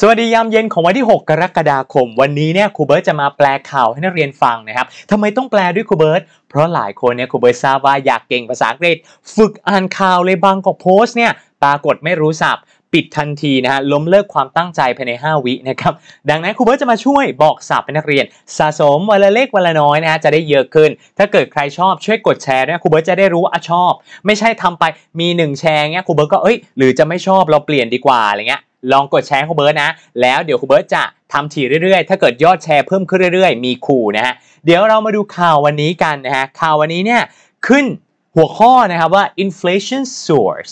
สวัสดียามเย็นของวันที่6กรกฎาคมวันนี้ เนี่ยครูเบิร์ตจะมาแปลข่าวให้นักเรียนฟังนะครับทำไมต้องแปลด้วยครูเบิร์ตเพราะหลายคนเนี่ยครูเบิร์ตทราบว่าอยากเก่งภาษาอังกฤษฝึกอ่านข่าวเลยบางกอกโพสเนี่ยปรากฏไม่รู้สับ ปิดทันทีนะฮะล้มเลิกความตั้งใจภายใน 5 วินะครับดังนั้นครูเบิร์ตจะมาช่วยบอกสับใป้นักเรียนสะสมวันละเล็กวันละน้อยนะฮะจะได้เยอะขึ้น ถ้าเกิดใครชอบช่วยกดแชร์นะครูเบิร์ตจะได้รู้อ่าชอบ ไม่ใช่ทำไปมี 1 แชร์เงี้ยครูเบิร์ตก็เอ้ยหรือจะไม่ชอบเราเปลี่ยนดีกว่าอะไรเงี้ยลองกดแชร์คุณเบิร์ตนะ แล้วเดี๋ยวคุณเบิร์ตจะทำถี่เรื่อยๆ ถ้าเกิดยอดแชร์เพิ่มขึ้นเรื่อย ๆ มีคู่นะฮะ เดี๋ยวเรามาดูข่าววันนี้กันนะฮะ ข่าววันนี้เนี่ยขึ้นหัวข้อนะครับว่า inflation soars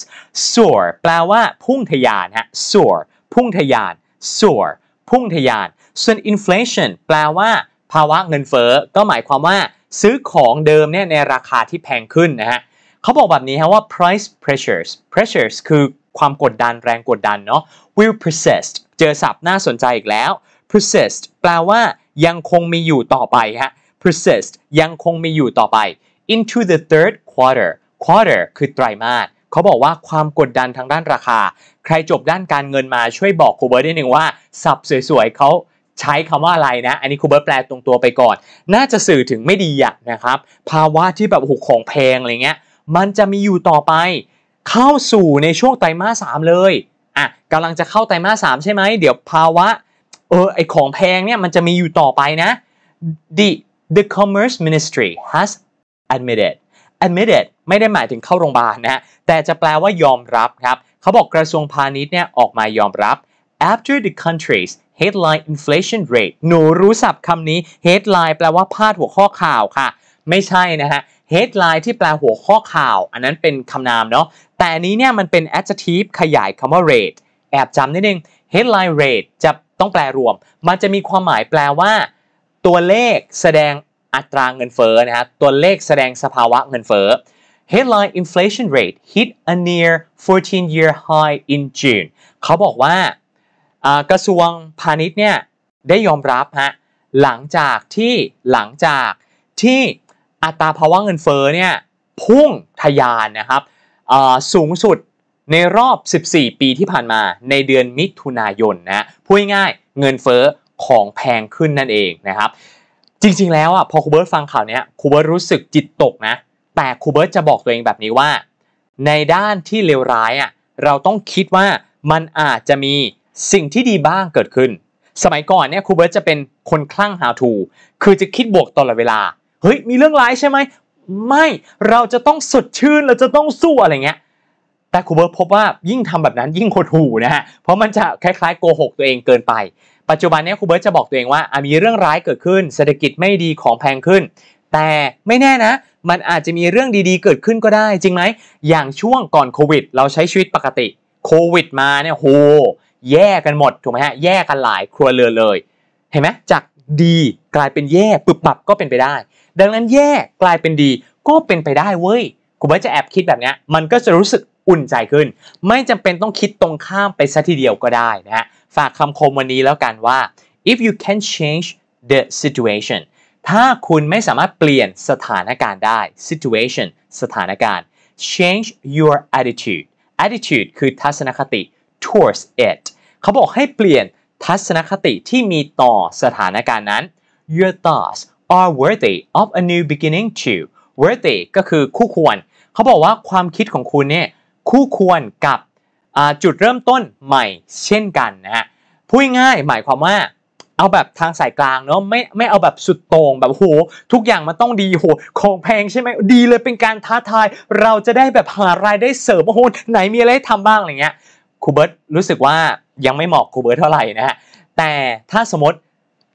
soar แปลว่าพุ่งทยานฮะ soar พุ่งทยาน soar พุ่งทยาน ส่วน inflation แปลว่าภาวะเงินเฟ้อ ก็หมายความว่าซื้อของเดิมเนี่ยในราคาที่แพงขึ้นนะฮะเขาบอกแบบนี้ฮะว่า price pressures pressures คือความกดดันแรงกดดันเนาะ will persist เจอศัพท์น่าสนใจอีกแล้ว persist แปลว่ายังคงมีอยู่ต่อไปฮะ persist ยังคงมีอยู่ต่อไป into the third quarter quarter คือไตรมาส เขาบอกว่าความกดดันทางด้านราคา ใครจบด้านการเงินมาช่วยบอกครูเบิร์ตได้หนึ่งว่า ศัพท์สวยๆเขาใช้คำว่าอะไรนะ อันนี้ครูเบิร์ตแปลตรงตัวไปก่อน น่าจะสื่อถึงไม่ดีอะนะครับภาวะที่แบบหุกของแพงอะไรเงี้ยมันจะมีอยู่ต่อไป เข้าสู่ในช่วงไตรมาสสามเลยอ่ะกำลังจะเข้าไตรมาสสามใช่ไหมเดี๋ยวภาวะเออไอของแพงเนี่ยมันจะมีอยู่ต่อไปนะ the the commerce ministry has admitted admitted ไม่ได้หมายถึงเข้าโรงพยาบาลนะแต่จะแปลว่ายอมรับครับ เขาบอกกระทรวงพาณิชย์เนี่ย ออกมายอมรับ after the country's headline inflation rate หนูรู้สับคำนี้ headline แปลว่าพาดหัวข้อข่าวค่ะไม่ใช่นะฮะ headline ที่แปลหัวข้อข่าว อันนั้นเป็นคำนามเนาะ แต่อันนี้เนี่ยมันเป็น adjective ขยายคำว่า rate แอบจำนิดนึง headline rate จะต้องแปลรวม มันจะมีความหมายแปลว่า ตัวเลขแสดงอัตราเงินเฟ้อนะฮะ ตัวเลขแสดงสภาวะเงินเฟ้อ headline inflation rate hit a near 14 year high in June เขาบอกว่า กระทรวงพาณิชย์เนี่ย ได้ยอมรับฮะ หลังจากที่หลังจากที่อัตราภาวะเงินเฟ้อเนี่ยพุ่งทะยานนะครับสูงสุดในรอบ 14 ปีที่ผ่านมา ในเดือนมิถุนายนนะพูดง่ายเงินเฟ้อของแพงขึ้นนั่นเองนะครับ จริงๆแล้วอ่ะพอครูเบิร์ตฟังข่าวนี้ครูเบิร์ตรู้สึกจิตตกนะแต่ครูเบิร์ตจะบอกตัวเองแบบนี้ว่า ในด้านที่เลวร้ายอ่ะเราต้องคิดว่ามันอาจจะมีสิ่งที่ดีบ้างเกิดขึ้น สมัยก่อนเนี่ยครูเบิร์ตจะเป็นคนคลั่ง how to คือจะคิดบวกตลอดเวลาเฮ้ย มีเรื่องร้ายใช่ไหมไม่เราจะต้องสดชื่นเราจะต้องสู้อะไรเงี้ยแต่ครูเบิร์ตพบว่ายิ่งทำแบบนั้นยิ่งหดหูนะฮะเพราะมันจะคล้ายๆโกหกตัวเองเกินไปปัจจุบันนี้ครูเบิร์ตจะบอกตัวเองว่ามีเรื่องร้ายเกิดขึ้น เศรษฐกิจไม่ดีของแพงขึ้น แต่ไม่แน่นะ มันอาจจะมีเรื่องดีๆ เกิดขึ้นก็ได้ จริงไหมอย่างช่วงก่อนโควิดเราใช้ชีวิตปกติโควิดมาเนี่ยโหแย่กันหมดถูกไหมฮะแย่กันหลายครัวเรือนเลย เห็นไหมจากดีกลายเป็นแย่ปึบปับก็เป็นไปได้ ดังนั้นแย่กลายเป็นดีก็เป็นไปได้เว้ยคุณม่จะแอบคิดแบบนี้ มันก็จะรู้สึกอุ่นใจขึ้น ไม่จำเป็นต้องคิดตรงข้ามไปซะทีเดียวก็ได้นะฮะ ฝากคำคมวันนี้แล้วกันว่า if you can change the situation ถ้าคุณไม่สามารถเปลี่ยนสถานการณ์ได้ situation สถานการณ์ change your attitude attitude คือทัศนคติ towards it เขาบอกให้เปลี่ยนทัศนคติที่มีต่อสถานการณ์นั้น your thoughts are worthy of a new beginning too worthy ก็คือคู่ควร เขาบอกว่าความคิดของคุณเนี่ยคู่ควรกับจุดเริ่มต้นใหม่เช่นกันนะฮะพูดง่ายหมายความว่าเอาแบบทางสายกลางเนาะ ไม่ไม่เอาแบบสุดโต่งแบบโหทุกอย่างมันต้องดีโหของแพงใช่ไหมดีเลยเป็นการท้าทาย เราจะได้แบบหารายได้เสริมโอ้โหไหนมีอะไรทำบ้างอะไรเงี้ยครูเบิร์ตรู้สึกว่ายังไม่เหมาะครูเบิร์ตเท่าไหร่นะฮะ แต่ถ้าสมมติ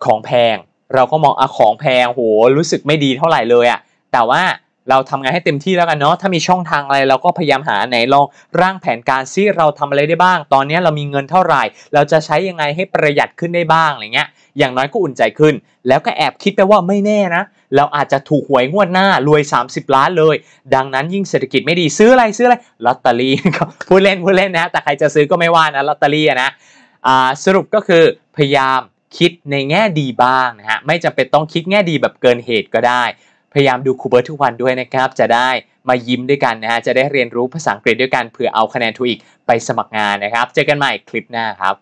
ของแพงเราก็มองอของแพงโหรู้สึกไม่ดีเท่าไหร่เลยอะแต่ว่าเราทำงานให้เต็มที่แล้วกันเนาะถ้ามีช่องทางอะไรเราก็พยายามหาไหนลองร่างแผนการซิเราทำอะไรได้บ้าง ตอนนี้เรามีเงินเท่าไหร่ เราจะใช้ยังไงให้ประหยัดขึ้นได้บ้างอะไรเงี้ยอย่างน้อยก็อุ่นใจขึ้น แล้วก็แอบคิดไปว่าไม่แน่นะ เราอาจจะถูกหวยงวดหน้ารวย 30 ล้านเลย ดังนั้นยิ่งเศรษฐกิจไม่ดีซื้ออะไรซื้ออะไรลอตเตอรี่พูดเล่นพูดเล่นนะแต่ใครจะซื้อก็ไม่ว่านะลอตเตอรี่นะสรุปก็คือพยายามคิดในแง่ดีบ้างนะฮะไม่จำเป็นต้องคิดแง่ดีแบบเกินเหตุก็ได้ พยายามดูคูเบิร์ตทุกวันด้วยนะครับ จะได้มายิ้มด้วยกันนะฮะจะได้เรียนรู้ภาษาอังกฤษด้วยกันเผื่อเอาคะแนนทกอีกไปสมัครงานนะครับ เจอกันใหม่คลิปหน้าครับ